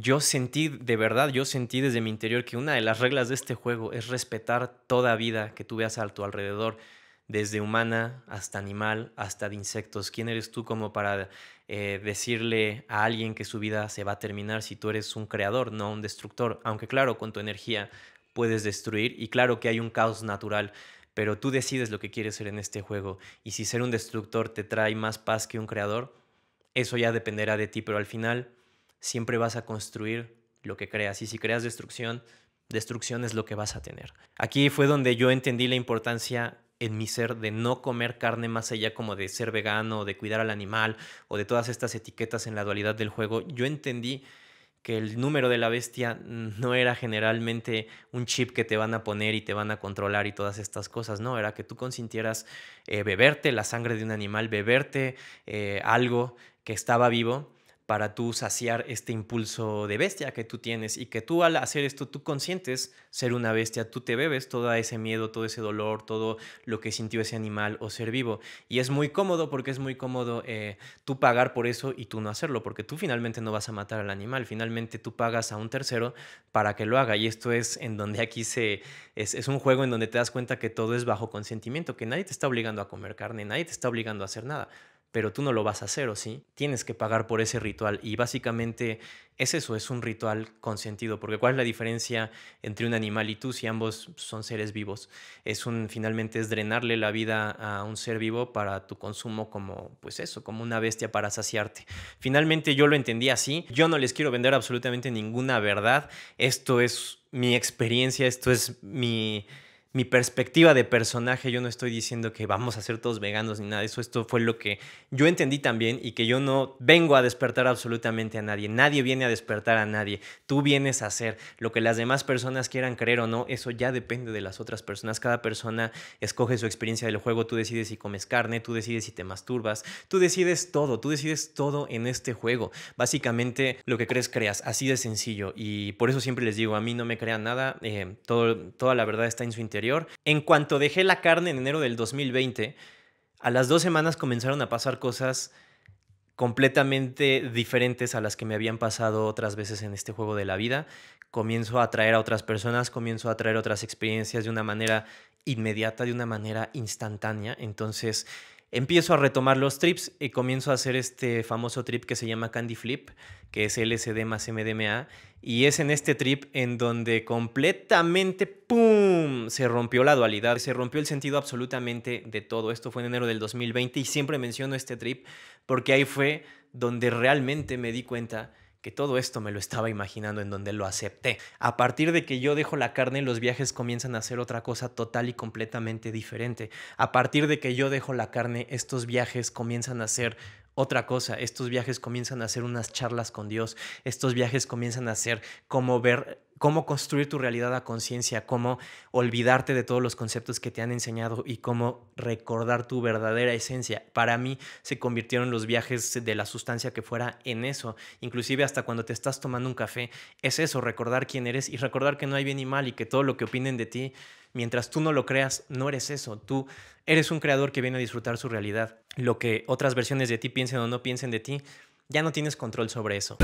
yo sentí, de verdad, yo sentí desde mi interior que una de las reglas de este juego es respetar toda vida que tú veas a tu alrededor, desde humana hasta animal, hasta de insectos. ¿Quién eres tú como para eh, decirle a alguien que su vida se va a terminar si tú eres un creador, no un destructor? Aunque claro, con tu energía puedes destruir y claro que hay un caos natural. Pero tú decides lo que quieres ser en este juego. Y si ser un destructor te trae más paz que un creador, eso ya dependerá de ti. Pero al final, siempre vas a construir lo que creas. Y si creas destrucción, destrucción es lo que vas a tener. Aquí fue donde yo entendí la importancia en mi ser de no comer carne más allá como de ser vegano, de cuidar al animal o de todas estas etiquetas en la dualidad del juego. Yo entendí que el número de la bestia no era generalmente un chip que te van a poner y te van a controlar y todas estas cosas, no, era que tú consintieras eh, beberte la sangre de un animal, beberte eh, algo que estaba vivo para tú saciar este impulso de bestia que tú tienes y que tú al hacer esto, tú consientes ser una bestia, tú te bebes todo ese miedo, todo ese dolor, todo lo que sintió ese animal o ser vivo. Y es muy cómodo porque es muy cómodo eh, tú pagar por eso y tú no hacerlo, porque tú finalmente no vas a matar al animal, finalmente tú pagas a un tercero para que lo haga. Y esto es en donde aquí se, es, es un juego en donde te das cuenta que todo es bajo consentimiento, que nadie te está obligando a comer carne, nadie te está obligando a hacer nada pero tú no lo vas a hacer, ¿o sí? Tienes que pagar por ese ritual y básicamente es eso, es un ritual consentido, porque ¿cuál es la diferencia entre un animal y tú si ambos son seres vivos? Es un, finalmente es drenarle la vida a un ser vivo para tu consumo como, pues eso, como una bestia para saciarte. Finalmente yo lo entendí así, yo no les quiero vender absolutamente ninguna verdad, esto es mi experiencia, esto es mi mi perspectiva de personaje, yo no estoy diciendo que vamos a ser todos veganos ni nada eso, esto fue lo que yo entendí también y que yo no vengo a despertar absolutamente a nadie, nadie viene a despertar a nadie, tú vienes a hacer lo que las demás personas quieran creer o no, eso ya depende de las otras personas, cada persona escoge su experiencia del juego, tú decides si comes carne, tú decides si te masturbas, tú decides todo, tú decides todo en este juego, básicamente lo que crees creas, así de sencillo y por eso siempre les digo, a mí no me crean nada, eh, toda la verdad está en su interior, en cuanto dejé la carne en enero del 2020, a las dos semanas comenzaron a pasar cosas completamente diferentes a las que me habían pasado otras veces en este juego de la vida. Comienzo a atraer a otras personas, comienzo a atraer otras experiencias de una manera inmediata, de una manera instantánea. Entonces, empiezo a retomar los trips y comienzo a hacer este famoso trip que se llama Candy Flip, que es LSD más MDMA. Y es en este trip en donde completamente, ¡pum!, se rompió la dualidad, se rompió el sentido absolutamente de todo. Esto fue en enero del 2020 y siempre menciono este trip porque ahí fue donde realmente me di cuenta que todo esto me lo estaba imaginando en donde lo acepté. A partir de que yo dejo la carne, los viajes comienzan a ser otra cosa total y completamente diferente. A partir de que yo dejo la carne, estos viajes comienzan a ser otra cosa. Estos viajes comienzan a ser unas charlas con Dios. Estos viajes comienzan a ser como ver cómo construir tu realidad a conciencia, cómo olvidarte de todos los conceptos que te han enseñado y cómo recordar tu verdadera esencia. Para mí se convirtieron los viajes de la sustancia que fuera en eso. Inclusive hasta cuando te estás tomando un café, es eso, recordar quién eres y recordar que no hay bien y mal y que todo lo que opinen de ti, mientras tú no lo creas, no eres eso. Tú eres un creador que viene a disfrutar su realidad. Lo que otras versiones de ti piensen o no piensen de ti, ya no tienes control sobre eso.